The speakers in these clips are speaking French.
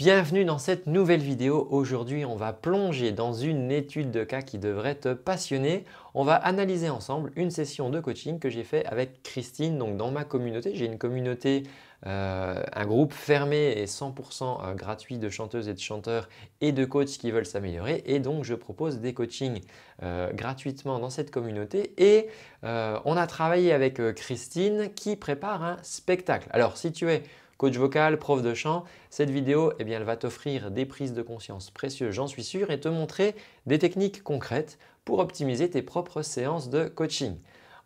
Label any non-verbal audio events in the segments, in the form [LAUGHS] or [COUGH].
Bienvenue dans cette nouvelle vidéo. Aujourd'hui, on va plonger dans une étude de cas qui devrait te passionner. On va analyser ensemble une session de coaching que j'ai fait avec Christine, donc dans ma communauté. J'ai une communauté, euh, un groupe fermé et 100% euh, gratuit de chanteuses et de chanteurs et de coachs qui veulent s'améliorer. Et donc, je propose des coachings euh, gratuitement dans cette communauté. Et on a travaillé avec Christine qui prépare un spectacle. Alors, si tu es coach vocal, prof de chant, cette vidéo, eh bien, elle va t'offrir des prises de conscience précieuses, j'en suis sûr, et te montrer des techniques concrètes pour optimiser tes propres séances de coaching.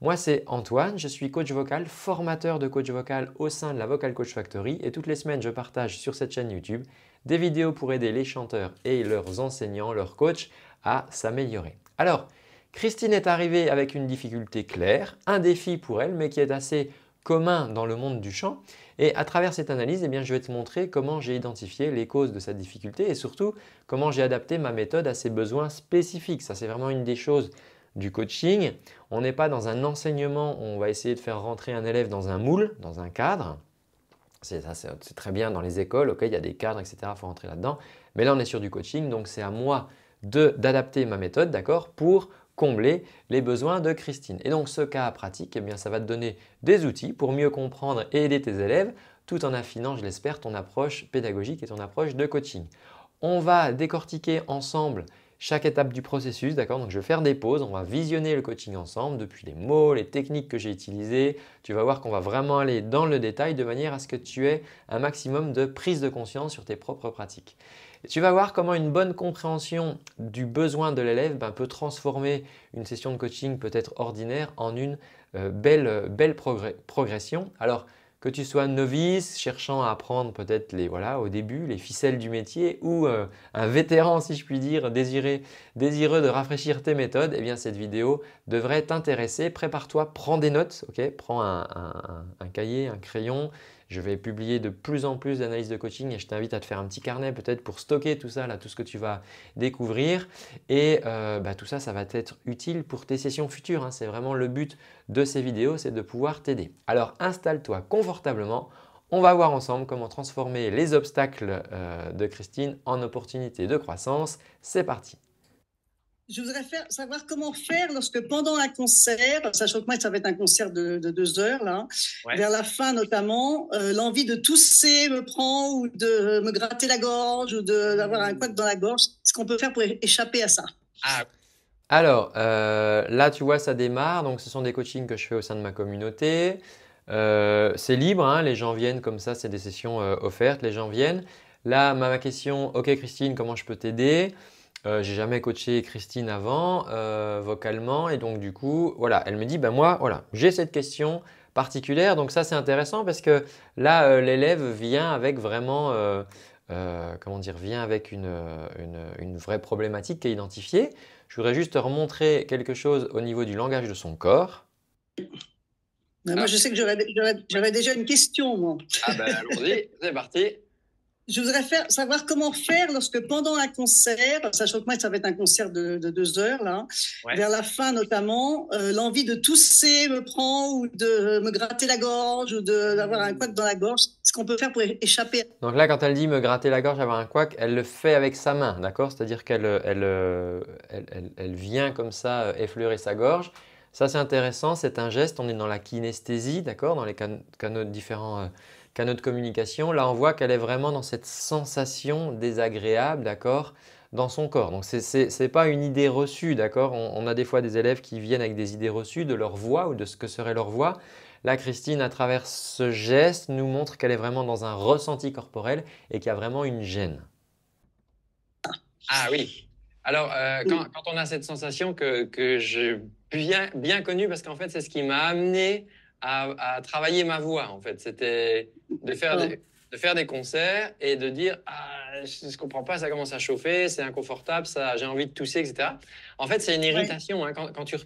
Moi, c'est Antoine, je suis coach vocal, formateur de coach vocal au sein de la Vocal Coach Factory et toutes les semaines, je partage sur cette chaîne YouTube des vidéos pour aider les chanteurs et leurs enseignants, leurs coachs à s'améliorer. Alors, Christine est arrivée avec une difficulté claire, un défi pour elle, mais qui est assez commun dans le monde du chant. Et à travers cette analyse, eh bien, je vais te montrer comment j'ai identifié les causes de cette difficulté et surtout comment j'ai adapté ma méthode à ses besoins spécifiques. Ça, c'est vraiment une des choses du coaching. On n'est pas dans un enseignement où on va essayer de faire rentrer un élève dans un moule, dans un cadre. C'est, très bien dans les écoles, il y a des cadres, etc., il faut rentrer là-dedans. Mais là, on est sur du coaching, donc c'est à moi d'adapter ma méthode, d'accord, pour combler les besoins de Christine. Et donc ce cas pratique, eh bien, ça va te donner des outils pour mieux comprendre et aider tes élèves tout en affinant, je l'espère, ton approche pédagogique et ton approche de coaching. On va décortiquer ensemble chaque étape du processus, d'accord Donc je vais faire des pauses, on va visionner le coaching ensemble, depuis les mots, les techniques que j'ai utilisées. Tu vas voir qu'on va vraiment aller dans le détail de manière à ce que tu aies un maximum de prise de conscience sur tes propres pratiques tu vas voir comment une bonne compréhension du besoin de l'élève ben, peut transformer une session de coaching peut-être ordinaire en une euh, belle, euh, belle progression. Alors que tu sois novice, cherchant à apprendre peut-être les voilà au début les ficelles du métier, ou euh, un vétéran si je puis dire, désireux de rafraîchir tes méthodes, eh bien cette vidéo devrait t'intéresser. Prépare-toi, prends des notes, Prends un cahier, un crayon, je vais publier de plus en plus d'analyses de coaching et je t'invite à te faire un petit carnet peut-être pour stocker tout ça, là, tout ce que tu vas découvrir. Et euh, bah, tout ça, ça va être utile pour tes sessions futures. Hein. C'est vraiment le but de ces vidéos, c'est de pouvoir t'aider. Alors installe-toi confortablement. On va voir ensemble comment transformer les obstacles euh, de Christine en opportunités de croissance. C'est parti je voudrais savoir comment faire lorsque pendant un concert, sachant que moi ça va être un concert de, deux heures là, vers la fin notamment, euh, l'envie de tousser me prend ou de me gratter la gorge ou d'avoir un couac dans la gorge. Ce qu'on peut faire pour échapper à ça. Ah. Alors euh, là, tu vois, ça démarre. Donc ce sont des coachings que je fais au sein de ma communauté. Euh, c'est libre, hein. les gens viennent comme ça, c'est des sessions offertes, les gens viennent. Là, ma question, ok Christine, comment je peux t'aider euh, j'ai jamais coaché Christine avant, euh, vocalement, et donc du coup, voilà, elle me dit, ben moi, voilà, j'ai cette question particulière, donc ça c'est intéressant parce que là, euh, l'élève vient avec vraiment, comment dire, vient avec une, une, vraie problématique qui est identifiée. Je voudrais juste te remontrer quelque chose au niveau du langage de son corps. moi, je sais que j'avais déjà une question, moi. Ah ben, allons-y, c'est parti je voudrais faire, savoir comment faire lorsque pendant un concert, sachant que moi ça va être un concert de, deux heures là, vers la fin notamment, euh, l'envie de tousser me prend ou de me gratter la gorge ou d'avoir un couac dans la gorge. Ce qu'on peut faire pour échapper. Donc là, quand elle dit me gratter la gorge, avoir un couac, elle le fait avec sa main, d'accord C'est-à-dire qu'elle euh, elle, vient comme ça euh, effleurer sa gorge. Ça c'est intéressant, c'est un geste. On est dans la kinesthésie, d'accord Dans les canaux différents qu'à notre communication. Là, on voit qu'elle est vraiment dans cette sensation désagréable, d'accord dans son corps. Donc ce n'est pas une idée reçue, d'accord on, a des fois des élèves qui viennent avec des idées reçues de leur voix ou de ce que serait leur voix. Là, Christine, à travers ce geste, nous montre qu'elle est vraiment dans un ressenti corporel et qu'il y a vraiment une gêne. Ah oui. Alors, euh, quand, on a cette sensation que, que j'ai bien, bien connue, parce qu'en fait, c'est ce qui m'a amené à, travailler ma voix, en fait. C'était de faire des de faire des concerts et de dire ah, je ne comprends pas, ça commence à chauffer, c'est inconfortable, ça, j'ai envie de tousser, etc. En fait, c'est une irritation hein, quand, quand, tu.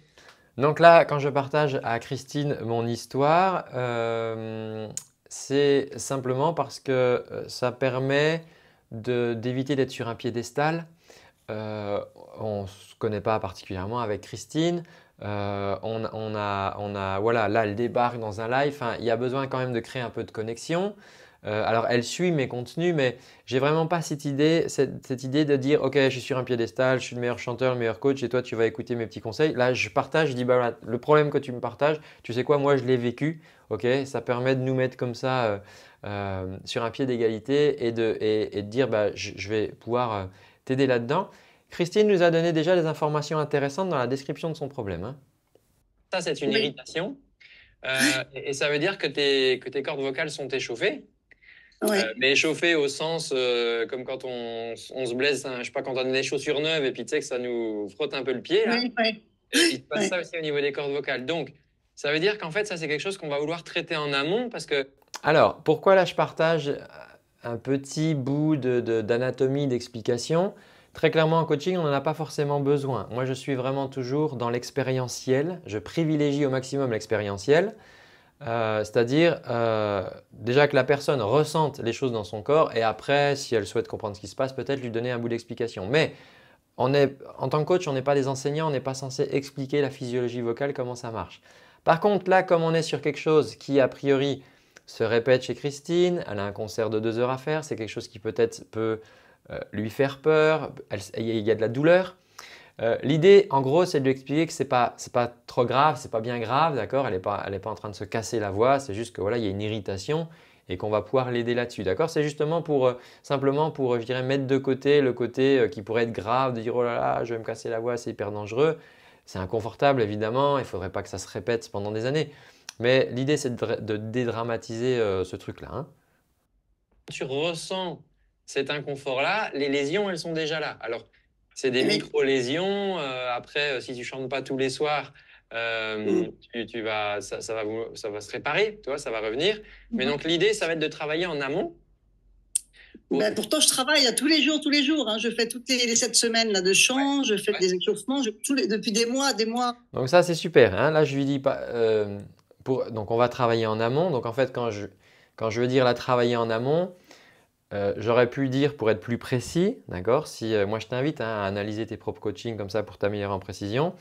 Donc là, quand je partage à Christine mon histoire, euh, c'est simplement parce que euh, ça permet d'éviter d'être sur un piédestal. Euh, on ne se connaît pas particulièrement avec Christine. Euh, on, a, voilà, là, elle débarque dans un live. il y a besoin quand même de créer un peu de connexion. Euh, alors, elle suit mes contenus, mais j'ai vraiment pas cette idée, cette, idée de dire, OK, je suis sur un piédestal, je suis le meilleur chanteur, le meilleur coach, et toi, tu vas écouter mes petits conseils. Là, je partage, je dis, bah, le problème que tu me partages, tu sais quoi, moi, je l'ai vécu. OK, ça permet de nous mettre comme ça euh, sur un pied d'égalité et de, dire, bah, je vais pouvoir t'aider là-dedans. Christine nous a donné déjà des informations intéressantes dans la description de son problème. Hein. Ça, c'est une irritation. Euh, et, ça veut dire que tes, que tes cordes vocales sont échauffées. Euh, mais échauffées au sens, euh, comme quand on, se blesse, hein, je sais pas, quand on a des chaussures neuves et puis tu sais que ça nous frotte un peu le pied. Là. Oui, et passe ça aussi au niveau des cordes vocales. Donc, ça veut dire qu'en fait, ça, c'est quelque chose qu'on va vouloir traiter en amont parce que. Alors, pourquoi là, je partage un petit bout d'anatomie de, d'explication Très clairement, en coaching, on n'en a pas forcément besoin. Moi, je suis vraiment toujours dans l'expérientiel. Je privilégie au maximum l'expérientiel. Euh, c'est-à-dire euh, déjà que la personne ressente les choses dans son corps et après, si elle souhaite comprendre ce qui se passe, peut-être lui donner un bout d'explication. Mais en tant que coach, on n'est pas des enseignants, on n'est pas censé expliquer la physiologie vocale, comment ça marche. Par contre, là, comme on est sur quelque chose qui, a priori, se répète chez Christine, elle a un concert de deux heures à faire, c'est quelque chose qui peut-être peut euh, lui faire peur, il y a de la douleur. Euh, l'idée, en gros, c'est de lui expliquer que ce n'est pas trop grave, ce n'est pas bien grave, d'accord Elle n'est pas, en train de se casser la voix, c'est juste que voilà, il y a une irritation et qu'on va pouvoir l'aider là-dessus, d'accord C'est justement pour, euh, simplement pour, je dirais, mettre de côté le côté qui pourrait être grave, de dire oh là là, je vais me casser la voix, c'est hyper dangereux. C'est inconfortable, évidemment, il ne faudrait pas que ça se répète pendant des années. Mais l'idée, c'est de, dédramatiser ce truc-là. Hein. Tu ressens cet inconfort-là, les lésions, elles sont déjà là. Alors, c'est des micro-lésions. Euh, après, euh, si tu chantes pas tous les soirs, euh, mm. tu, vas, ça, va, se réparer, tu ça va revenir. Mm-hmm. Mais donc, l'idée, ça va être de travailler en amont. Ben, pourtant, je travaille hein, tous les jours, tous les jours. Hein. Je fais toutes les, sept semaines là, de chant, je fais des échauffements tous les, depuis des mois, des mois. Donc ça, c'est super. Hein. Là, je lui dis pas. donc on va travailler en amont. Donc en fait, quand je, quand je veux dire la travailler en amont, euh, j'aurais pu dire, pour être plus précis, d'accord, si euh, moi je t'invite hein, à analyser tes propres coachings comme ça pour t'améliorer en précision,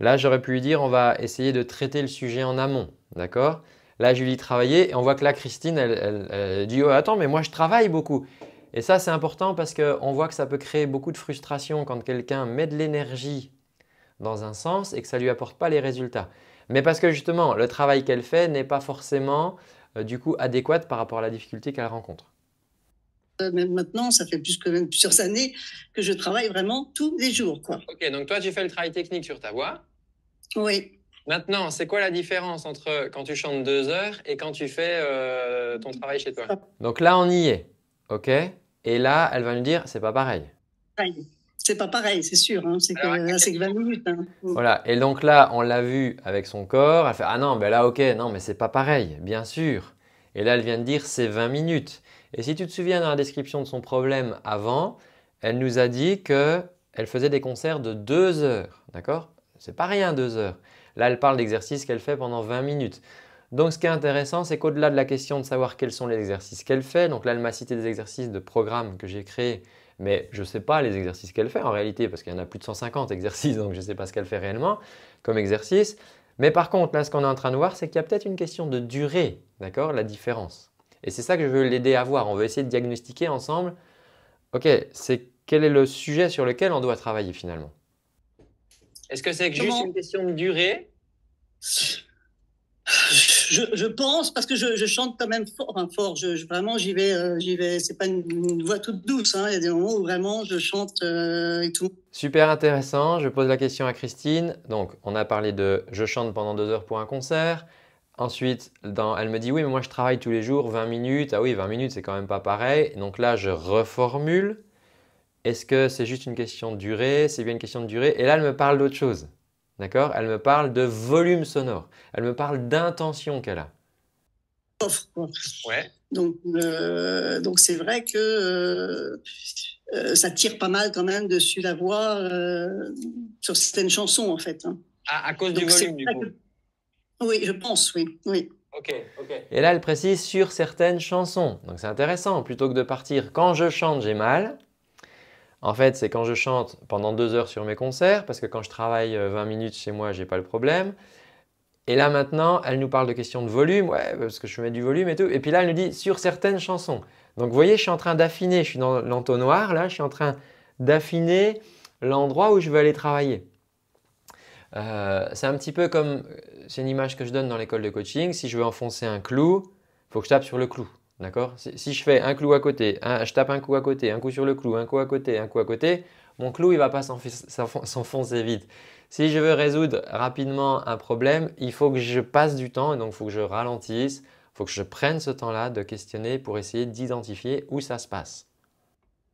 Là, j'aurais pu lui dire, on va essayer de traiter le sujet en amont, d'accord Là, Julie travailler et on voit que là, Christine, elle, dit, oh, attends, mais moi, je travaille beaucoup. Et ça, c'est important parce qu'on voit que ça peut créer beaucoup de frustration quand quelqu'un met de l'énergie dans un sens et que ça ne lui apporte pas les résultats. Mais parce que justement, le travail qu'elle fait n'est pas forcément, euh, du coup, adéquat par rapport à la difficulté qu'elle rencontre. Euh, même maintenant, ça fait plus que même plusieurs années que je travaille vraiment tous les jours. Quoi. Ok, donc toi, tu fais le travail technique sur ta voix. Oui. Maintenant, c'est quoi la différence entre quand tu chantes deux heures et quand tu fais euh, ton travail chez toi Donc là, on y est, ok Et là, elle va nous dire, c'est pas pareil. C'est pas pareil, c'est sûr. Hein. C'est que, 20 minutes. Hein. Mm. Voilà. Et donc là, on l'a vu avec son corps. Elle fait, ah non, ben là, ok, non, mais c'est pas pareil, bien sûr. Et là, elle vient de dire, c'est 20 minutes. Et si tu te souviens dans la description de son problème avant, elle nous a dit qu'elle faisait des concerts de 2 heures. D'accord n'est pas rien 2 heures. Là, elle parle d'exercices qu'elle fait pendant 20 minutes. Donc ce qui est intéressant, c'est qu'au-delà de la question de savoir quels sont les exercices qu'elle fait, donc là, elle m'a cité des exercices de programme que j'ai créé, mais je ne sais pas les exercices qu'elle fait en réalité, parce qu'il y en a plus de 150 exercices, [LAUGHS] donc je ne sais pas ce qu'elle fait réellement comme exercice. Mais par contre, là, ce qu'on est en train de voir, c'est qu'il y a peut-être une question de durée, d'accord La différence. Et c'est ça que je veux l'aider à voir. On veut essayer de diagnostiquer ensemble, ok, c'est quel est le sujet sur lequel on doit travailler finalement. Est-ce que c'est juste une question de durée je, pense parce que je, chante quand même fort, Je, vraiment, j'y vais, Ce euh, j'y vais. C'est pas une, voix toute douce. Hein. Il y a des moments où vraiment je chante euh, et tout. Super intéressant. Je pose la question à Christine. Donc, on a parlé de je chante pendant deux heures pour un concert. Ensuite, elle me dit oui, mais moi je travaille tous les jours 20 minutes. Ah oui, 20 minutes, c'est quand même pas pareil. Donc là, je reformule. Est-ce que c'est juste une question de durée C'est bien une question de durée. Et là, elle me parle d'autre chose. D'accord Elle me parle de volume sonore. Elle me parle d'intention qu'elle a. Ouais. Donc, euh, donc c'est vrai que euh, euh, ça tire pas mal quand même dessus la voix sur certaines chansons en fait. Hein. Ah, à, cause du volume du coup. Oui, je pense, oui. oui. Et là, elle précise sur certaines chansons. Donc c'est intéressant, plutôt que de partir quand je chante, j'ai mal. En fait, c'est quand je chante pendant deux heures sur mes concerts, parce que quand je travaille 20 euh, minutes chez moi, j'ai pas le problème. Et là maintenant, elle nous parle de questions de volume, ouais, parce que je mets du volume et tout. Et puis là, elle nous dit sur certaines chansons. Donc vous voyez, je suis en train d'affiner, je suis dans l'entonnoir, là, je suis en train d'affiner l'endroit où je vais aller travailler. Euh, c'est un petit peu comme, euh, c'est une image que je donne dans l'école de coaching, si je veux enfoncer un clou, il faut que je tape sur le clou. D'accord si, je fais un clou à côté, je tape un coup à côté, un coup sur le clou, un coup à côté, un coup à côté, mon clou, il ne va pas s'enfoncer vite. Si je veux résoudre rapidement un problème, il faut que je passe du temps, et donc il faut que je ralentisse, il faut que je prenne ce temps-là de questionner pour essayer d'identifier où ça se passe.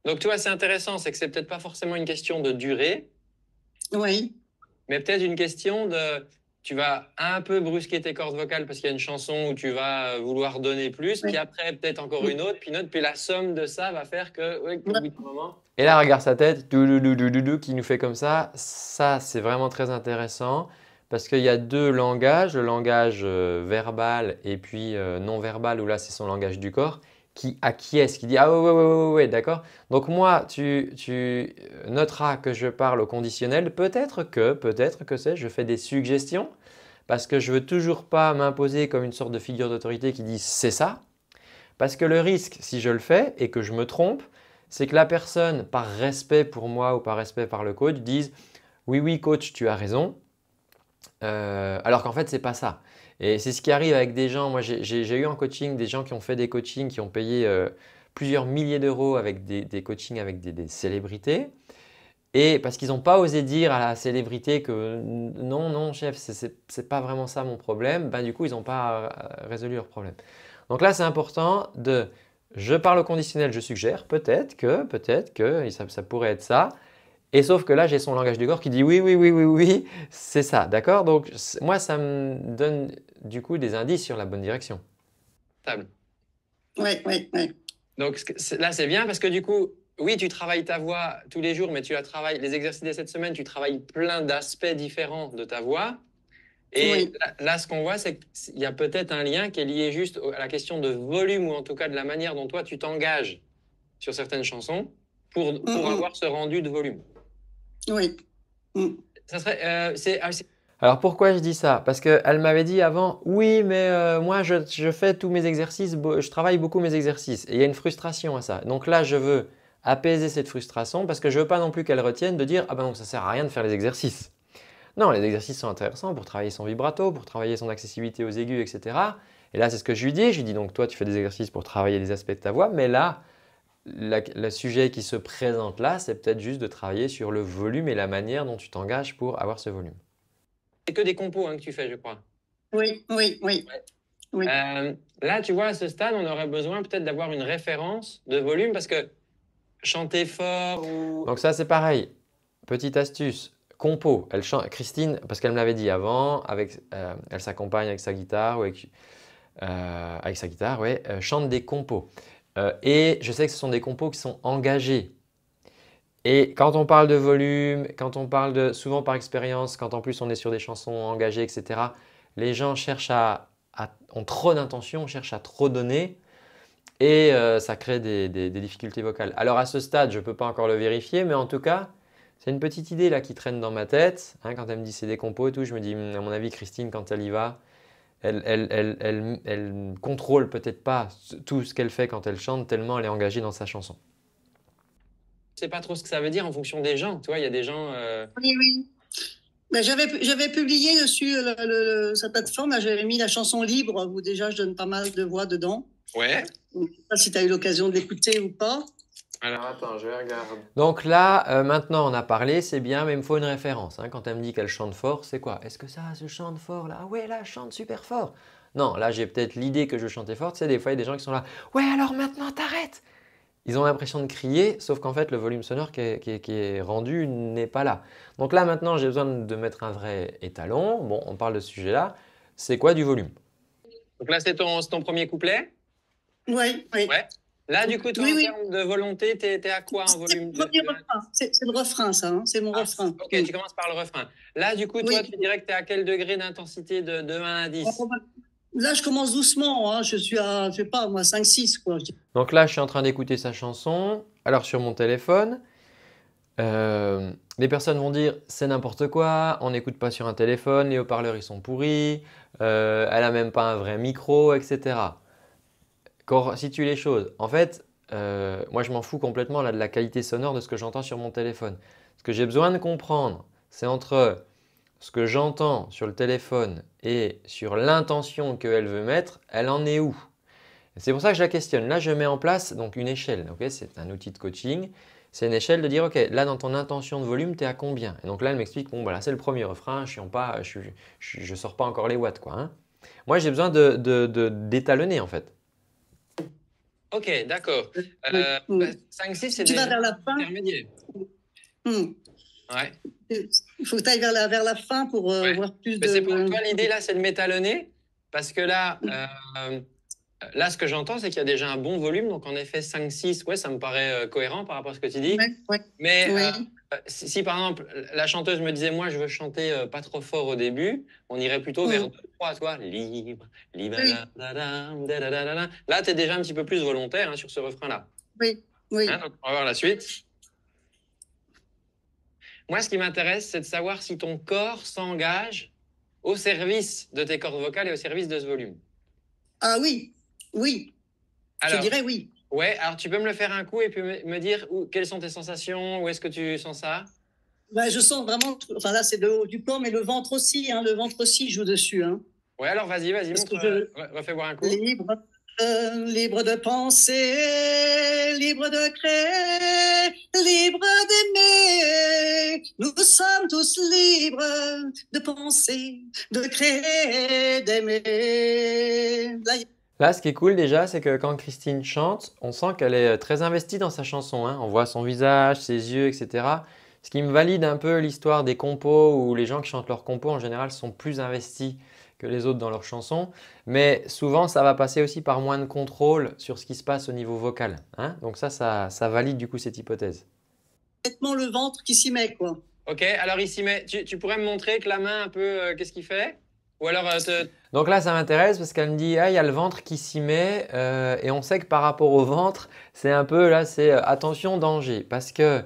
Donc tu vois, c'est intéressant, c'est que c'est peut-être pas forcément une question de durée. Oui mais peut-être une question de tu vas un peu brusquer tes cordes vocales parce qu'il y a une chanson où tu vas euh, vouloir donner plus, puis après peut-être encore une autre, puis une autre, puis la somme de ça va faire que oui, Et là, regarde sa tête, qui nous fait comme ça. Ça, c'est vraiment très intéressant parce qu'il y a deux langages, le langage euh, verbal et puis euh, non verbal, où là, c'est son langage du corps qui acquiesce, qui dit Ah ouais, ouais, ouais, ouais, d'accord. Donc moi, tu, tu, noteras que je parle au conditionnel. Peut-être que, peut-être que c'est, je fais des suggestions parce que je veux toujours pas m'imposer comme une sorte de figure d'autorité qui dit c'est ça. Parce que le risque, si je le fais et que je me trompe, c'est que la personne, par respect pour moi ou par respect par le coach, dise oui, oui, coach, tu as raison. Euh, alors qu'en fait, c'est pas ça. Et c'est ce qui arrive avec des gens. Moi, j'ai eu en coaching des gens qui ont fait des coachings, qui ont payé euh, plusieurs milliers d'euros avec des, coachings avec des, célébrités. Et parce qu'ils n'ont pas osé dire à la célébrité que non, non, chef, ce n'est pas vraiment ça mon problème, ben, du coup, ils n'ont pas euh, résolu leur problème. Donc là, c'est important de. Je parle au conditionnel, je suggère, peut-être que, peut-être que, ça, ça pourrait être ça. Et sauf que là, j'ai son langage du corps qui dit oui, oui, oui, oui, oui, c'est ça, d'accord Donc moi, ça me donne du coup des indices sur la bonne direction. Table. Oui, oui, oui. Donc là, c'est bien parce que du coup, oui, tu travailles ta voix tous les jours, mais tu la travailles, les exercices de cette semaine, tu travailles plein d'aspects différents de ta voix. Et là, ce qu'on voit, c'est qu'il y a peut-être un lien qui est lié juste à la question de volume ou en tout cas de la manière dont toi, tu t'engages sur certaines chansons pour, avoir ce rendu de volume. Oui. Mm. Euh, ah, alors pourquoi je dis ça Parce qu'elle m'avait dit avant, oui, mais euh, moi je, fais tous mes exercices, je travaille beaucoup mes exercices. Et il y a une frustration à ça. Donc là, je veux apaiser cette frustration parce que je ne veux pas non plus qu'elle retienne de dire, ah ben donc ça ne sert à rien de faire les exercices. Non, les exercices sont intéressants pour travailler son vibrato, pour travailler son accessibilité aux aigus, etc. Et là, c'est ce que je lui dis. Je lui dis donc, toi, tu fais des exercices pour travailler les aspects de ta voix, mais là, le sujet qui se présente là, c'est peut-être juste de travailler sur le volume et la manière dont tu t'engages pour avoir ce volume. C'est que des compos hein, que tu fais, je crois. Oui, oui, oui. Euh, là, tu vois, à ce stade, on aurait besoin peut-être d'avoir une référence de volume parce que chanter fort ou... Donc ça, c'est pareil. Petite astuce. Compo, Christine, parce qu'elle me l'avait dit avant, avec, euh, elle s'accompagne avec sa guitare, ou euh, avec, sa guitare, ouais, chante des compos. Euh, et je sais que ce sont des compos qui sont engagés. Et quand on parle de volume, quand on parle souvent par expérience, quand en plus on est sur des chansons engagées, etc., les gens cherchent à, ont trop d'intention, cherchent à trop donner, et euh, ça crée des, difficultés vocales. Alors à ce stade, je ne peux pas encore le vérifier, mais en tout cas, c'est une petite idée là qui traîne dans ma tête. Hein, quand elle me dit c'est des compos et tout, je me dis, hmm, à mon avis, Christine, quand elle y va, elle, ne contrôle peut-être pas tout ce qu'elle fait quand elle chante, tellement elle est engagée dans sa chanson. Je sais pas trop ce que ça veut dire en fonction des gens. Tu il y a des gens. Euh, oui, oui. j'avais publié dessus euh, sa plateforme, j'avais mis la chanson libre, où déjà je donne pas mal de voix dedans. Ouais. Je sais pas si tu as eu l'occasion de l'écouter ou pas. Alors ah, attends, je regarde. Donc là, euh, maintenant on a parlé, c'est bien, mais il me faut une référence. Hein. Quand elle me dit qu'elle chante fort, c'est quoi Est-ce que ça, ce chante fort là ah ouais, là, chante super fort. Non, là j'ai peut-être l'idée que je chantais fort. C'est des fois il y a des gens qui sont là, ouais alors maintenant t'arrêtes ils ont l'impression de crier, sauf qu'en fait, le volume sonore qui est, rendu n'est pas là. Donc là, maintenant, j'ai besoin de mettre un vrai étalon. Bon, on parle de ce sujet-là. C'est quoi du volume Donc là, c'est ton, premier couplet Oui, oui. Ouais. Là, du coup, toi, en termes de volonté, tu es à quoi en volume C'est C'est le refrain, ça. Hein. c'est mon ah, refrain. Ok, mm. tu commences par le refrain. Là, du coup, toi, tu dirais que tu es à quel degré d'intensité de, de, 1 à 10 Là, je commence doucement. Hein. Je suis à, je sais pas, moi, 5-6. Donc là, je suis en train d'écouter sa chanson. Alors, sur mon téléphone, euh, les personnes vont dire c'est n'importe quoi, on n'écoute pas sur un téléphone, les haut-parleurs, ils sont pourris, euh, elle a même pas un vrai micro, etc situe les choses. En fait, euh, moi je m'en fous complètement là, de la qualité sonore de ce que j'entends sur mon téléphone. Ce que j'ai besoin de comprendre, c'est entre ce que j'entends sur le téléphone et sur l'intention qu'elle veut mettre, elle en est où C'est pour ça que je la questionne. Là, je mets en place donc une échelle. c'est un outil de coaching. C'est une échelle de dire, OK, là, dans ton intention de volume, tu es à combien Et donc là, elle m'explique, bon, voilà, bah, c'est le premier refrain, je ne je, je, sors pas encore les watts. Quoi, hein. Moi, j'ai besoin d'étalonner, de, de, en fait. Ok, d'accord. Euh, 5-6, euh, bah, c'est Tu vas vers la fin. Mmh. Ouais. Il faut que tu ailles vers la, vers la fin pour euh, avoir voir plus Mais de. C'est pour toi, l'idée là, c'est de m'étalonner parce que là, hmm. euh, là, ce que j'entends, c'est qu'il y a déjà un bon volume. Donc, en effet, 5-6, ouais, ça me paraît euh, cohérent par rapport à ce que tu dis. Ouais, oui. Euh, si, par exemple la chanteuse me disait moi je veux chanter euh, pas trop fort au début, on irait plutôt vers 2 3 vois libre libre là tu es déjà un petit peu plus volontaire hein, sur ce refrain là. Oui. Oui. Hein, on va voir la suite. Moi ce qui m'intéresse c'est de savoir si ton corps s'engage au service de tes cordes vocales et au service de ce volume. Ah oui. Oui. je dirais oui. Ouais, alors tu peux me le faire un coup et puis me dire où, quelles sont tes sensations, où est-ce que tu sens ça bah, Je sens vraiment, enfin là c'est le haut du corps, mais le ventre aussi, hein, le ventre aussi joue dessus. Hein. Ouais, alors vas-y, vas-y, montre, je... Euh, refais voir un coup. Libre, libre euh, de penser, libre de créer, libre d'aimer. Nous sommes tous libres de penser, de créer, d'aimer. Là, ce qui est cool déjà, c'est que quand Christine chante, on sent qu'elle est euh, très investie dans sa chanson. Hein. On voit son visage, ses yeux, etc. Ce qui me valide un peu l'histoire des compos où les gens qui chantent leurs compos en général sont plus investis que les autres dans leurs chansons. Mais souvent, ça va passer aussi par moins de contrôle sur ce qui se passe au niveau vocal. Hein. Donc ça, ça, valide du coup cette hypothèse. Complètement le ventre qui s'y met, quoi. Ok, alors il s'y met. Tu, pourrais me montrer que la main un peu, euh, qu'est-ce qu'il fait euh, Donc là, ça m'intéresse parce qu'elle me dit ah, il y a le ventre qui s'y met. Euh, et on sait que par rapport au ventre, c'est un peu là, c'est euh, attention, danger. Parce que.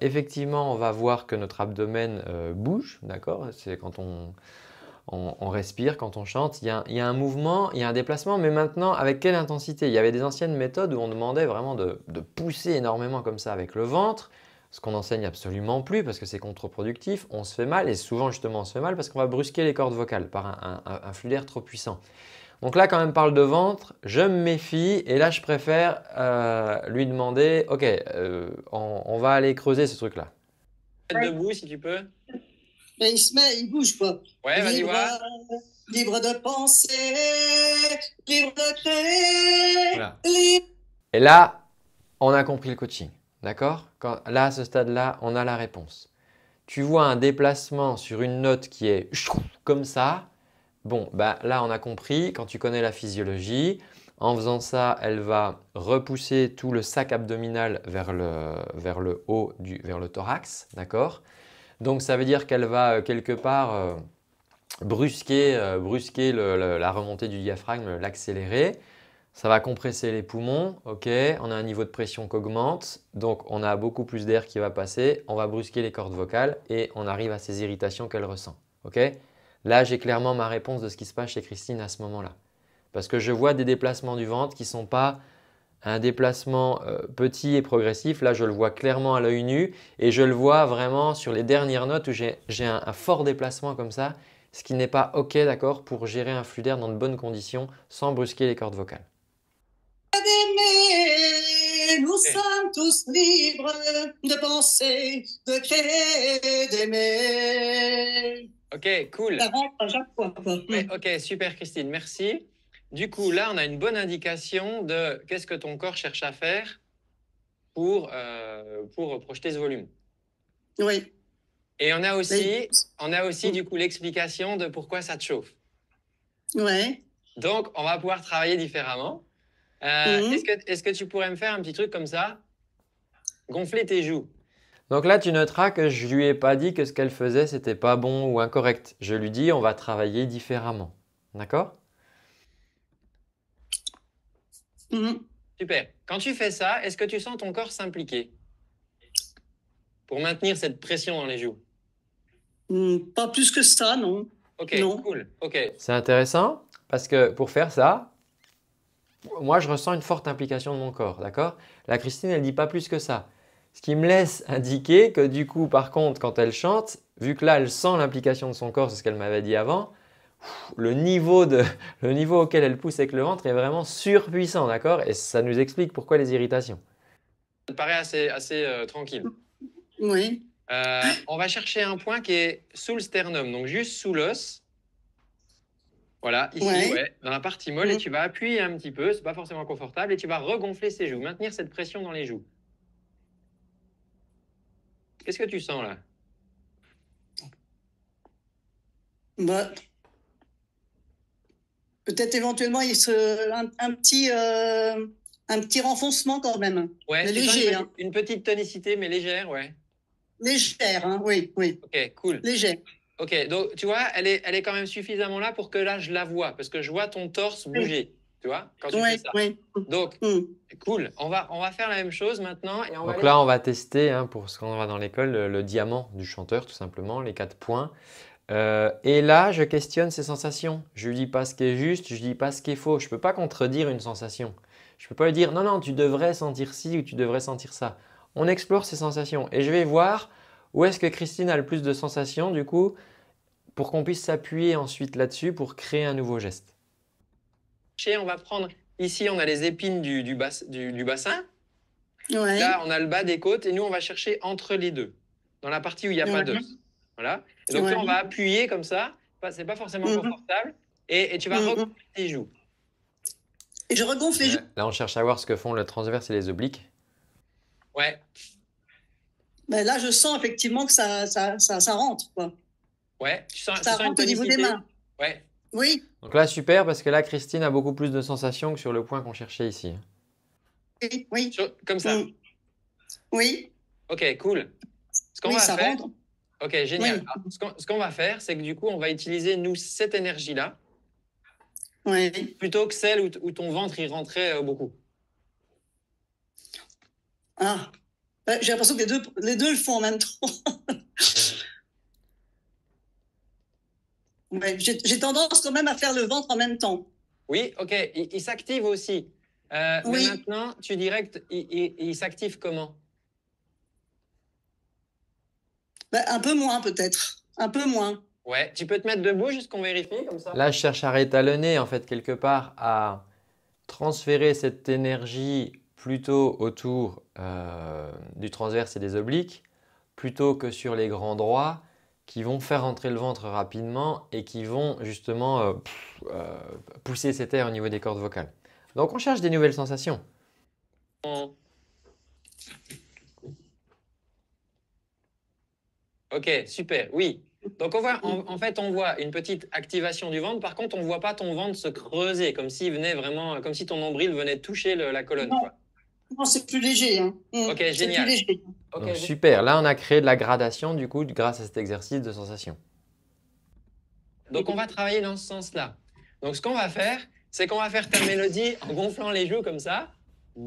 effectivement, on va voir que notre abdomen bouge, d'accord C'est quand on, respire, quand on chante, il y, a, il un mouvement, il y a un déplacement, mais maintenant, avec quelle intensité Il y avait des anciennes méthodes où on demandait vraiment de, de pousser énormément comme ça avec le ventre, ce qu'on n'enseigne absolument plus parce que c'est contre-productif, on se fait mal et souvent justement on se fait mal parce qu'on va brusquer les cordes vocales par un, flux d'air trop puissant. Donc là quand même, parle de ventre, je me méfie et là je préfère euh, lui demander, ok, euh, on, va aller creuser ce truc-là. Debout si tu peux. Mais il se met, il bouge pas. Ouais, vas-y, libre, de penser, libre de créer. Et là, on a compris le coaching. D'accord Là, à ce stade-là, on a la réponse. Tu vois un déplacement sur une note qui est [LAUGHS] comme ça. Bon, bah, là, on a compris. Quand tu connais la physiologie, en faisant ça, elle va repousser tout le sac abdominal vers le, haut, vers le thorax. D'accord Donc, ça veut dire qu'elle va euh, quelque part euh, brusquer, euh, la remontée du diaphragme, l'accélérer. Ça va compresser les poumons, on a un niveau de pression qui augmente, donc on a beaucoup plus d'air qui va passer, on va brusquer les cordes vocales et on arrive à ces irritations qu'elle ressent, Là, j'ai clairement ma réponse de ce qui se passe chez Christine à ce moment-là. Parce que je vois des déplacements du ventre qui ne sont pas un déplacement euh, petit et progressif. Là, je le vois clairement à l'œil nu et je le vois vraiment sur les dernières notes où j'ai un, un fort déplacement comme ça, ce qui n'est pas OK, d'accord, pour gérer un flux d'air dans de bonnes conditions sans brusquer les cordes vocales nous sommes tous libres de penser, de créer, d'aimer. Ok, cool. ok, super Christine, merci. Du coup, là, on a une bonne indication de qu'est-ce que ton corps cherche à faire pour, euh, pour projeter ce volume. Oui. Et on a aussi, on a aussi du coup l'explication de pourquoi ça te chauffe. Oui. Donc, on va pouvoir travailler différemment. Euh, mhm. est-ce, que, tu pourrais me faire un petit truc comme ça Gonfler tes joues. Donc là, tu noteras que je lui ai pas dit que ce qu'elle faisait, c'était pas bon ou incorrect. Je lui dis, on va travailler différemment. D'accord mhm. Super. Quand tu fais ça, est-ce que tu sens ton corps s'impliquer pour maintenir cette pression dans les joues hmm, Pas plus que ça, non. Ok, cool. Ok. C'est intéressant parce que pour faire ça, moi, je ressens une forte implication de mon corps, d'accord La Christine, elle ne dit pas plus que ça. Ce qui me laisse [LAUGHS] indiquer que du coup, par contre, quand elle chante, vu que là, elle sent l'implication de son corps, c'est ce qu'elle m'avait dit avant, le niveau, de, [LAUGHS] le niveau auquel elle pousse avec le ventre est vraiment surpuissant, d'accord Et ça nous explique pourquoi les irritations. Ça paraît assez, euh, tranquille. Oui. Euh, on va chercher un point qui est sous le sternum, donc juste sous l'os. Voilà, ici, dans la partie molle, et mm. tu vas appuyer un petit peu, ce n'est pas forcément confortable, et tu vas regonfler ses joues, maintenir cette pression dans les joues. Qu'est-ce que tu sens là bah, Peut-être éventuellement il se, un, petit, euh, un petit renfoncement quand même. Ouais, léger. Hein. Une, petite tonicité, mais légère, ouais. Légère, hein, oui, oui. Ok, cool. Légère ok, donc tu vois, elle est, elle est quand même suffisamment là pour que là, je la vois, parce que je vois ton torse bouger. Tu vois, quand tu fais ça. Donc, mm. cool. On va, on va faire la même chose maintenant. Donc là, on va tester, hein, pour ce qu'on va dans l'école, le, diamant du chanteur, tout simplement, les quatre points. Euh, et là, je questionne ses sensations. Je lui dis pas ce qui est juste, je lui dis pas ce qui est faux. Je ne peux pas contredire une sensation. Je ne peux pas lui dire non, non, tu devrais sentir ci ou tu devrais sentir ça. On explore ses sensations et je vais voir où est-ce que Christine a le plus de sensations, du coup, pour qu'on puisse s'appuyer ensuite là-dessus pour créer un nouveau geste On va prendre, ici, on a les épines du, du, bassin. Là, on a le bas des côtes et nous, on va chercher entre les deux, dans la partie où il n'y a pas de. Voilà. donc, là, on va appuyer comme ça. C'est pas forcément mm-hmm. confortable. Et, tu vas mm-hmm. regonfler tes joues. Et je regonfle les joues. Là, on cherche à voir ce que font le transverse et les obliques. Ouais. Ben là, je sens effectivement que ça, ça, ça, rentre. Quoi. Ouais, tu sens, ça rentre au niveau des mains. Ouais. Oui. Donc là, super, parce que là, Christine a beaucoup plus de sensations que sur le point qu'on cherchait ici. Oui. oui. Comme ça. Mm. Oui. Ok, cool. Ce oui, va ça faire. Rentre. Ok, génial. ce qu'on va faire, c'est que du coup, on va utiliser, nous, cette énergie-là. Plutôt que celle où, ton ventre y rentrait euh, beaucoup. Ah. Ben, j'ai l'impression que les deux, les deux le font en même temps. [LAUGHS] J'ai tendance quand même à faire le ventre en même temps. Oui, ok. Il, s'active aussi. Euh, mais maintenant, tu dirais il, s'active comment ben, Un peu moins, peut-être. Un peu moins. Ouais, tu peux te mettre debout juste vérifie comme ça. Là, je cherche à rétalonner, en fait, quelque part, à transférer cette énergie plutôt autour euh, du transverse et des obliques, plutôt que sur les grands droits qui vont faire rentrer le ventre rapidement et qui vont justement euh, euh, pousser cet air au niveau des cordes vocales. Donc on cherche des nouvelles sensations. Ok, super, oui. Donc on voit, en, fait, on voit une petite activation du ventre. Par contre, on ne voit pas ton ventre se creuser, comme venait vraiment, comme si ton nombril venait toucher la colonne. Non, c'est plus léger. Hein. Mmh, ok, génial. Léger. super. Là, on a créé de la gradation, du coup, grâce à cet exercice de sensation. Donc, on va travailler dans ce sens-là. Donc, ce qu'on va faire, c'est qu'on va faire ta mélodie en gonflant les joues comme ça. Je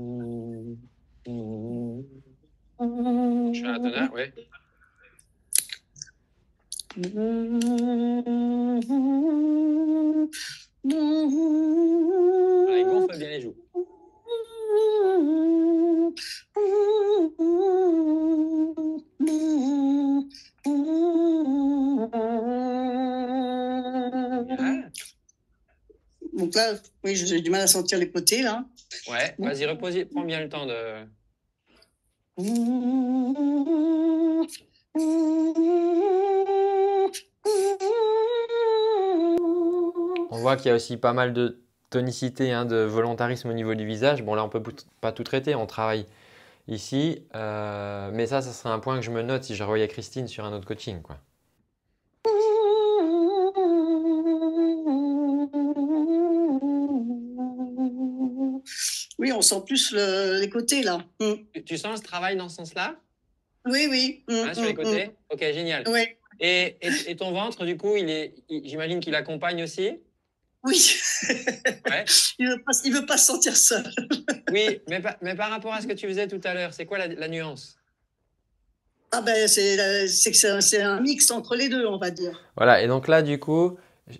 un oui. Allez, gonfle bien les joues. Donc là, oui, j'ai du mal à sentir les côtés, là. Ouais, vas-y, repose, prends bien le temps de... On voit qu'il y a aussi pas mal de tonicité, hein, de volontarisme au niveau du visage, bon là on peut pas tout traiter, on travaille ici. Euh, mais ça, ça serait un point que je me note si je revoyais Christine sur un autre coaching. Quoi. Oui, on sent plus les côtés là. Mm. Tu sens ce travail dans ce sens-là Oui, oui. Mm, hein, sur les mm, côtés Ok, génial. Et, et, ton ventre, du coup, il est, j'imagine qu'il accompagne aussi oui. il ne veut, pas, se sentir seul. oui, mais, par, rapport à ce que tu faisais tout à l'heure, c'est quoi la, nuance ah ben euh, c'est, un mix entre les deux, on va dire. Voilà, et donc là, du coup,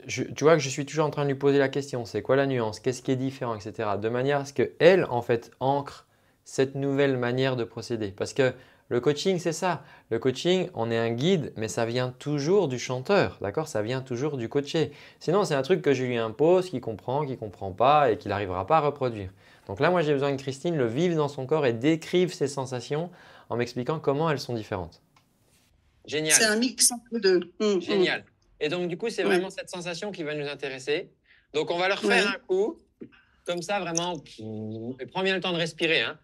tu vois que je suis toujours en train de lui poser la question, c'est quoi la nuance, qu'est-ce qui est différent, etc. De manière à ce qu'elle, en fait, ancre cette nouvelle manière de procéder. Parce que le coaching, c'est ça. Le coaching, on est un guide, mais ça vient toujours du chanteur, d'accord Ça vient toujours du coaché. Sinon, c'est un truc que je lui impose, qu'il comprend, qu'il ne comprend pas et qu'il n'arrivera pas à reproduire. Donc là, moi, j'ai besoin que Christine le vive dans son corps et décrive ses sensations en m'expliquant comment elles sont différentes. Génial. C'est un mix entre deux. Mm, mm. Génial. Et donc, du coup, c'est vraiment cette sensation qui va nous intéresser. Donc, on va leur faire un coup, comme ça, vraiment. Et prends bien le temps de respirer. Hein.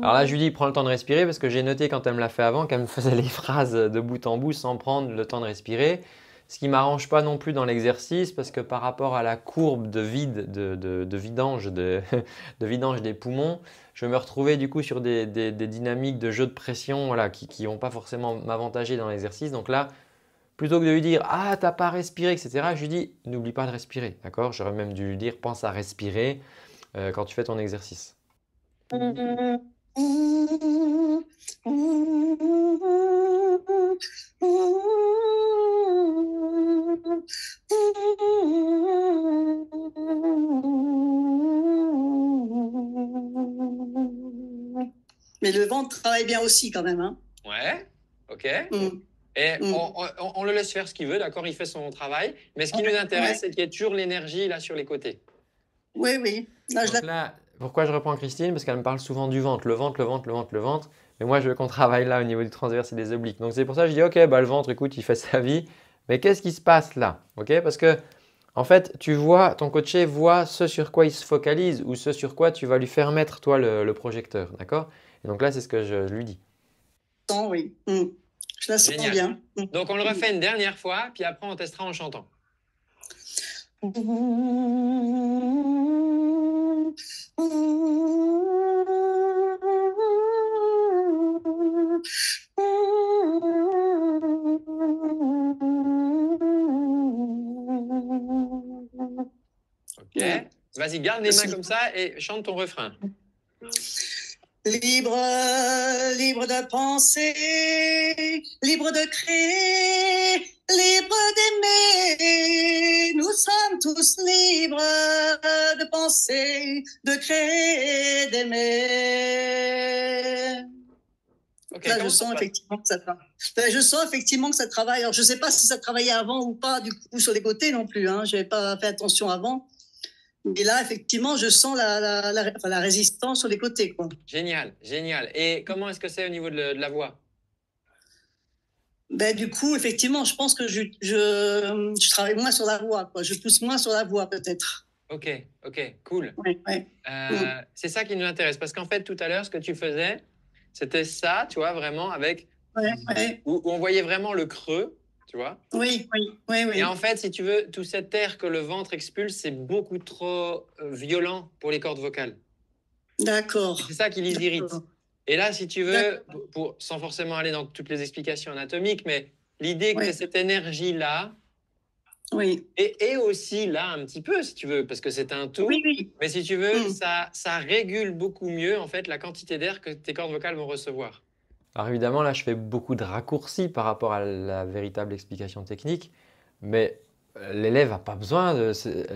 Alors là, je lui dis, prends le temps de respirer parce que j'ai noté quand elle me l'a fait avant qu'elle me faisait les phrases de bout en bout sans prendre le temps de respirer. Ce qui m'arrange pas non plus dans l'exercice parce que par rapport à la courbe de vide, de, vidange, [LAUGHS] de vidange, des poumons, je me retrouvais du coup sur des, dynamiques de jeu de pression voilà, qui n'ont pas forcément m'avantager dans l'exercice. Donc là, plutôt que de lui dire Ah, t'as pas respiré, etc., je lui dis N'oublie pas de respirer. D'accord J'aurais même dû lui dire Pense à respirer euh, quand tu fais ton exercice. Mais le vent travaille bien aussi quand même. Hein. Ouais, ok. Mm. Et mm. On, le laisse faire ce qu'il veut, d'accord Il fait son travail. Mais ce qui nous intéresse, c'est qu'il y ait toujours l'énergie là sur les côtés. Oui, oui. Là, je... là, pourquoi je reprends Christine Parce qu'elle me parle souvent du ventre, le ventre, le ventre, le ventre, le ventre. Mais moi, je veux qu'on travaille là au niveau du transverse et des obliques. Donc c'est pour ça que je dis, ok, bah, le ventre, écoute, il fait sa vie. Mais qu'est-ce qui se passe là Parce que, en fait, tu vois, ton coaché voit ce sur quoi il se focalise ou ce sur quoi tu vas lui faire mettre, toi, le, projecteur. D'accord Et donc là, c'est ce que je, lui dis. Oh, oui. Mmh. Je la sens bien. Mmh. Donc on le refait une mmh. dernière fois, puis après, on testera en chantant. Ok. Vas-y, garde les mains comme ça et chante ton refrain. Libre, libre de penser, libre de créer, libre d'aimer. Nous sommes tous libres de penser, de créer, d'aimer. je sens effectivement que ça travaille. je je ne sais pas si ça travaillait avant ou pas, du coup, sur les côtés non plus. Hein. Je n'avais pas fait attention avant. Et là, effectivement, je sens la, la, résistance sur les côtés. Quoi. Génial, génial. Et comment est-ce que c'est au niveau de, la voix ben, du coup, effectivement, je pense que je, je, travaille moins sur la voix. Quoi. Je pousse moins sur la voix, peut-être. Ok, ok, cool. Euh, mm. C'est ça qui nous intéresse. Parce qu'en fait, tout à l'heure, ce que tu faisais, c'était ça, tu vois, vraiment, avec. où on voyait vraiment le creux oui, oui, oui, Et en fait, si tu veux, tout cet air que le ventre expulse, c'est beaucoup trop euh, violent pour les cordes vocales. D'accord. C'est ça qui les irrite. Et là, si tu veux, sans forcément aller dans toutes les explications anatomiques, mais l'idée que cette énergie-là, oui. et, aussi là un petit peu, si tu veux, parce que c'est un tout, mais si tu veux, hmm. ça, ça régule beaucoup mieux en fait la quantité d'air que tes cordes vocales vont recevoir. Alors évidemment, là, je fais beaucoup de raccourcis par rapport à la véritable explication technique, mais euh, l'élève n'a pas besoin euh,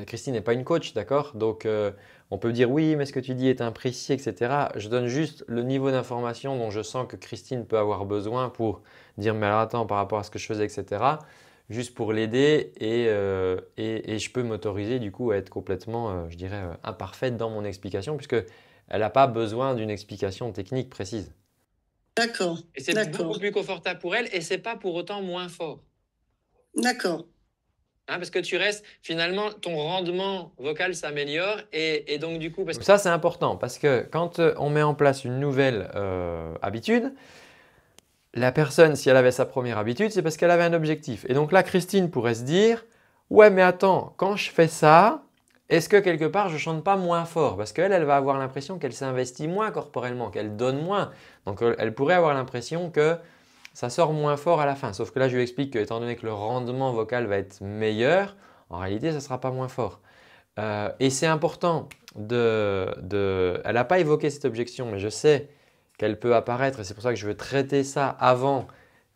Christine n'est pas une coach, d'accord Donc euh, on peut dire oui, mais ce que tu dis est imprécis, etc. Je donne juste le niveau d'information dont je sens que Christine peut avoir besoin pour dire mais alors attends par rapport à ce que je faisais, etc. Juste pour l'aider et, et, je peux m'autoriser du coup à être complètement, je dirais, imparfaite dans mon explication puisque elle n'a pas besoin d'une explication technique précise. D'accord. Et c'est beaucoup plus confortable pour elle et c'est pas pour autant moins fort. D'accord. Hein, parce que tu restes, finalement, ton rendement vocal s'améliore et, donc du coup... Parce... Ça, c'est important parce que quand euh, on met en place une nouvelle euh, habitude, la personne, si elle avait sa première habitude, c'est parce qu'elle avait un objectif. Et donc là, Christine pourrait se dire, ouais, mais attends, quand je fais ça, est-ce que quelque part je chante pas moins fort Parce qu'elle, elle va avoir l'impression qu'elle s'investit moins corporellement, qu'elle donne moins. Donc euh, elle pourrait avoir l'impression que ça sort moins fort à la fin. Sauf que là, je lui explique que étant donné que le rendement vocal va être meilleur, en réalité, ça ne sera pas moins fort. Euh, et c'est important de, de... Elle n'a pas évoqué cette objection, mais je sais qu'elle peut apparaître et c'est pour ça que je veux traiter ça avant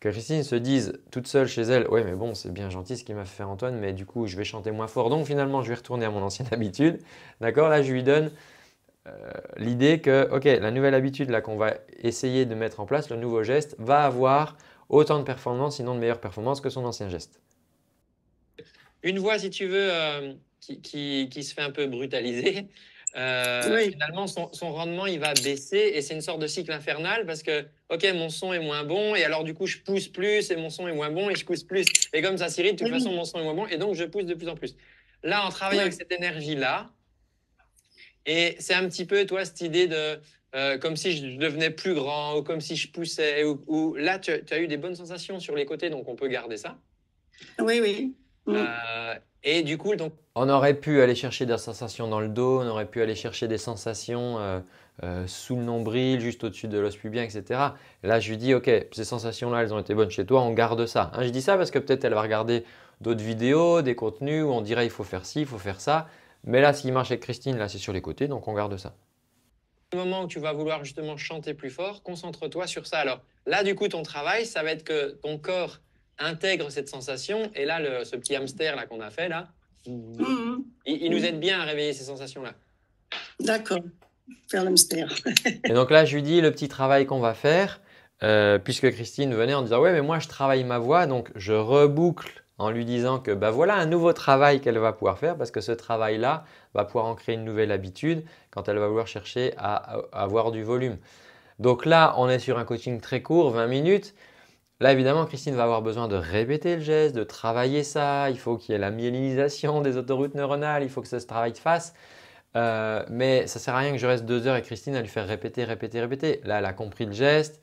que Christine se dise toute seule chez elle, ouais mais bon c'est bien gentil ce qu'il m'a fait Antoine, mais du coup je vais chanter moins fort, donc finalement je vais retourner à mon ancienne [LAUGHS] habitude. D'accord Là je lui donne euh, l'idée que, ok, la nouvelle habitude là qu'on va essayer de mettre en place, le nouveau geste, va avoir autant de performance, sinon de meilleures performance que son ancien geste. Une voix si tu veux euh, qui, qui, qui, se fait un peu brutaliser, euh, Finalement, son, rendement, il va baisser et c'est une sorte de cycle infernal parce que, OK, mon son est moins bon et alors du coup, je pousse plus et mon son est moins bon et je pousse plus. Et comme ça s'irrite, de toute façon, mon son est moins bon et donc je pousse de plus en plus. Là, en travaillant avec cette énergie-là, et c'est un petit peu, toi, cette idée de euh, comme si je devenais plus grand ou comme si je poussais ou, là, tu as eu des bonnes sensations sur les côtés, donc on peut garder ça. Oui, oui. Mm. Euh, et du coup, donc... On aurait pu aller chercher des sensations dans le dos, on aurait pu aller chercher des sensations euh, euh, sous le nombril, juste au-dessus de l'os pubien, etc. Là, je lui dis, ok, ces sensations-là, elles ont été bonnes chez toi, on garde ça. Hein, je dis ça parce que peut-être elle va regarder d'autres vidéos, des contenus où on dirait il faut faire ci, il faut faire ça. Mais là, ce qui marche avec Christine, là, c'est sur les côtés, donc on garde ça. Au moment où tu vas vouloir justement chanter plus fort, concentre-toi sur ça. Alors là, du coup, ton travail, ça va être que ton corps intègre cette sensation. Et là, le, ce petit hamster là qu'on a fait là, mhm. il, nous mhm. aide bien à réveiller ces sensations là. D'accord. Faire l'hamster. [LAUGHS] et donc là, je lui dis le petit travail qu'on va faire, euh, puisque Christine venait en disant ouais, mais moi je travaille ma voix, donc je reboucle en lui disant que bah voilà un nouveau travail qu'elle va pouvoir faire parce que ce travail là va pouvoir en créer une nouvelle habitude quand elle va vouloir chercher à avoir du volume. Donc là, on est sur un coaching très court, 20 minutes. Là, évidemment, Christine va avoir besoin de répéter le geste, de travailler ça. Il faut qu'il y ait la myélinisation des autoroutes neuronales. Il faut que ça se travaille de face. Euh, mais ça ne sert à rien que je reste deux heures et Christine à lui faire répéter, répéter, répéter. Là, elle a compris le geste.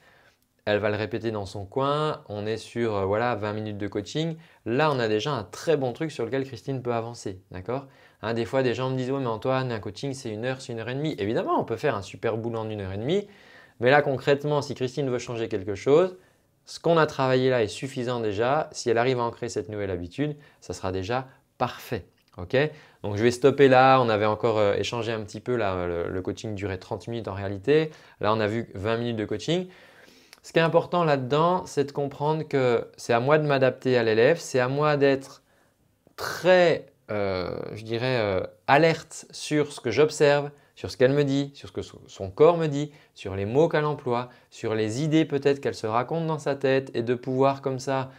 Elle va le répéter dans son coin. On est sur euh, voilà, 20 minutes de coaching. Là, on a déjà un très bon truc sur lequel Christine peut avancer. D'accord hein, Des fois, des gens me disent Oui, mais Antoine, un coaching, c'est une heure, c'est une heure et demie. Évidemment, on peut faire un super boulot en une heure et demie. Mais là, concrètement, si Christine veut changer quelque chose, ce qu'on a travaillé là est suffisant déjà. Si elle arrive à ancrer cette nouvelle habitude, ça sera déjà parfait. Ok Donc je vais stopper là. On avait encore euh, échangé un petit peu Le, coaching durait 30 minutes en réalité. Là, on a vu 20 minutes de coaching. Ce qui est important là-dedans, c'est de comprendre que c'est à moi de m'adapter à l'élève, c'est à moi d'être très, euh, je dirais, euh, alerte sur ce que j'observe, sur ce qu'elle me dit, sur ce que son corps me dit, sur les mots qu'elle emploie, sur les idées peut-être qu'elle se raconte dans sa tête et de pouvoir comme ça,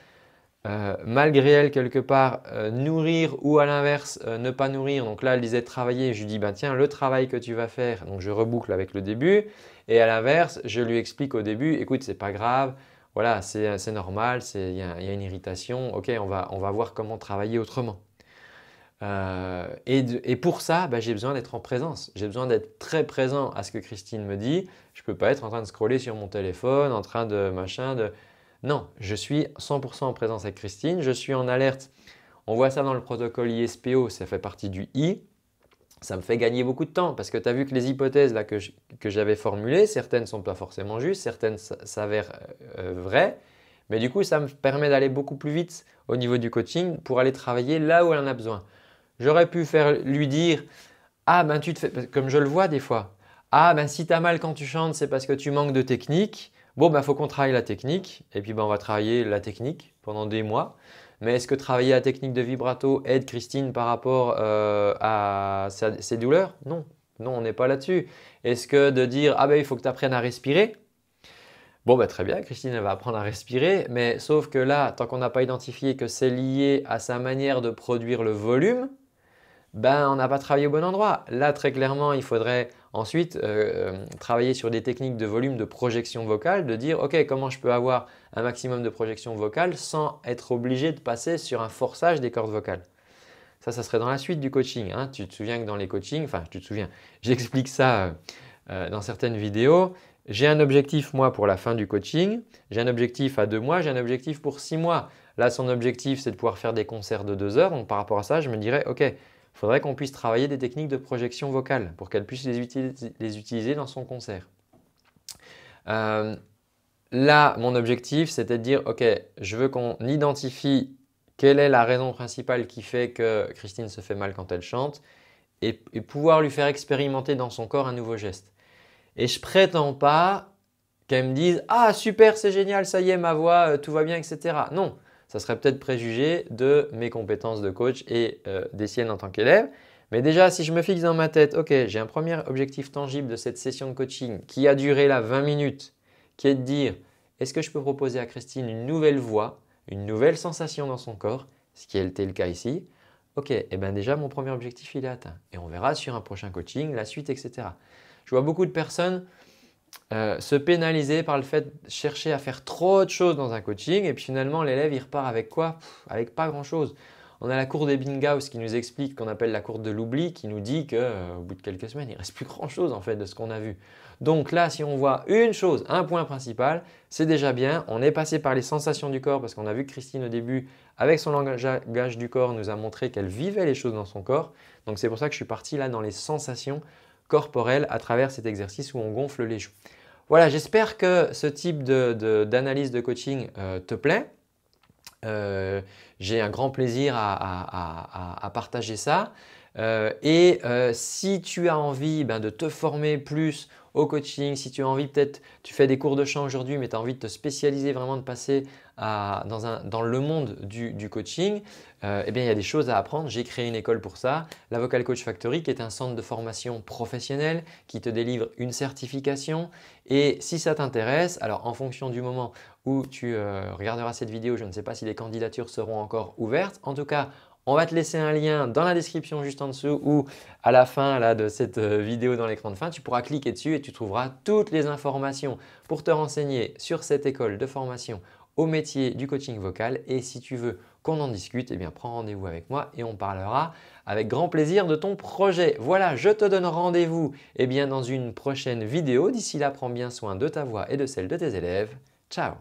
euh, malgré elle quelque part, euh, nourrir ou à l'inverse euh, ne pas nourrir. Donc là, elle disait travailler, je lui dis, ben tiens, le travail que tu vas faire, donc je reboucle avec le début, et à l'inverse, je lui explique au début, écoute, c'est pas grave, voilà, c'est normal, il y, y, a une irritation, ok, on va, on va voir comment travailler autrement. Euh, et, pour ça, bah, j'ai besoin d'être en présence. J'ai besoin d'être très présent à ce que Christine me dit. Je ne peux pas être en train de scroller sur mon téléphone, en train de machin, de... Non, je suis 100% en présence avec Christine. Je suis en alerte. On voit ça dans le protocole ISPO, ça fait partie du I. Ça me fait gagner beaucoup de temps parce que tu as vu que les hypothèses là, que j'avais formulées, certaines ne sont pas forcément justes, certaines s'avèrent euh, vraies. Mais du coup, ça me permet d'aller beaucoup plus vite au niveau du coaching pour aller travailler là où elle en a besoin. J'aurais pu faire, lui dire Ah, ben tu te fais. Comme je le vois des fois. Ah, ben si tu as mal quand tu chantes, c'est parce que tu manques de technique. Bon, ben faut qu'on travaille la technique. Et puis, ben, on va travailler la technique pendant des mois. Mais est-ce que travailler la technique de vibrato aide Christine par rapport euh, à ses douleurs Non, non, on n'est pas là-dessus. Est-ce que de dire Ah ben il faut que tu apprennes à respirer Bon ben très bien, Christine elle va apprendre à respirer, mais sauf que là, tant qu'on n'a pas identifié que c'est lié à sa manière de produire le volume, ben, on n'a pas travaillé au bon endroit. Là, très clairement, il faudrait ensuite euh, euh, travailler sur des techniques de volume de projection vocale, de dire, OK, comment je peux avoir un maximum de projection vocale sans être obligé de passer sur un forçage des cordes vocales. Ça, ça serait dans la suite du coaching. Hein. Tu te souviens que dans les coachings, enfin, tu te souviens, [LAUGHS] j'explique ça euh, dans certaines vidéos. J'ai un objectif, moi, pour la fin du coaching. J'ai un objectif à deux mois, j'ai un objectif pour six mois. Là, son objectif, c'est de pouvoir faire des concerts de deux heures. Donc, par rapport à ça, je me dirais, OK, il faudrait qu'on puisse travailler des techniques de projection vocale pour qu'elle puisse les, utiliser dans son concert. Euh, là, mon objectif, c'était de dire, OK, je veux qu'on identifie quelle est la raison principale qui fait que Christine se fait mal quand elle chante et, et pouvoir lui faire expérimenter dans son corps un nouveau geste. Et je prétends pas qu'elle me dise, Ah, super, c'est génial, ça y est, ma voix, euh, tout va bien, etc. Non, ça serait peut-être préjugé de mes compétences de coach et euh, des siennes en tant qu'élève. Mais déjà, si je me fixe dans ma tête, ok, j'ai un premier objectif tangible de cette session de coaching qui a duré là 20 minutes, qui est de dire, est-ce que je peux proposer à Christine une nouvelle voix, une nouvelle sensation dans son corps, ce qui était le cas ici Ok, et eh ben déjà, mon premier objectif, il est atteint. Et on verra sur un prochain coaching, la suite, etc. Je vois beaucoup de personnes euh, se pénaliser par le fait de chercher à faire trop de choses dans un coaching et puis finalement l'élève il repart avec quoi Avec pas grand chose. On a la cour des Binghaus qui nous explique, qu'on appelle la cour de l'oubli, qui nous dit qu'au euh, bout de quelques semaines, il reste plus grand chose en fait de ce qu'on a vu. Donc là, si on voit une chose, un point principal, c'est déjà bien. On est passé par les sensations du corps parce qu'on a vu Christine au début, avec son langage du corps, nous a montré qu'elle vivait les choses dans son corps. Donc c'est pour ça que je suis parti là dans les sensations corporel à travers cet exercice où on gonfle les joues. Voilà, j'espère que ce type d'analyse de, coaching euh, te plaît. Euh, j'ai un grand plaisir à, partager ça. Euh, et si tu as envie ben, de te former plus au coaching, si tu as envie peut-être, tu fais des cours de chant aujourd'hui, mais tu as envie de te spécialiser vraiment, de passer dans, le monde du, coaching, euh, eh bien, il y a des choses à apprendre. J'ai créé une école pour ça, la Vocal Coach Factory, qui est un centre de formation professionnelle qui te délivre une certification. Et si ça t'intéresse, alors en fonction du moment où tu euh, regarderas cette vidéo, je ne sais pas si les candidatures seront encore ouvertes. En tout cas, on va te laisser un lien dans la description juste en dessous ou à la fin de cette euh, vidéo dans l'écran de fin. Tu pourras cliquer dessus et tu trouveras toutes les informations pour te renseigner sur cette école de formation au métier du coaching vocal. Et si tu veux qu'on en discute, eh bien prends rendez-vous avec moi et on parlera avec grand plaisir de ton projet. Voilà, je te donne rendez-vous eh bien dans une prochaine vidéo. D'ici là, prends bien soin de ta voix et de celle de tes élèves. Ciao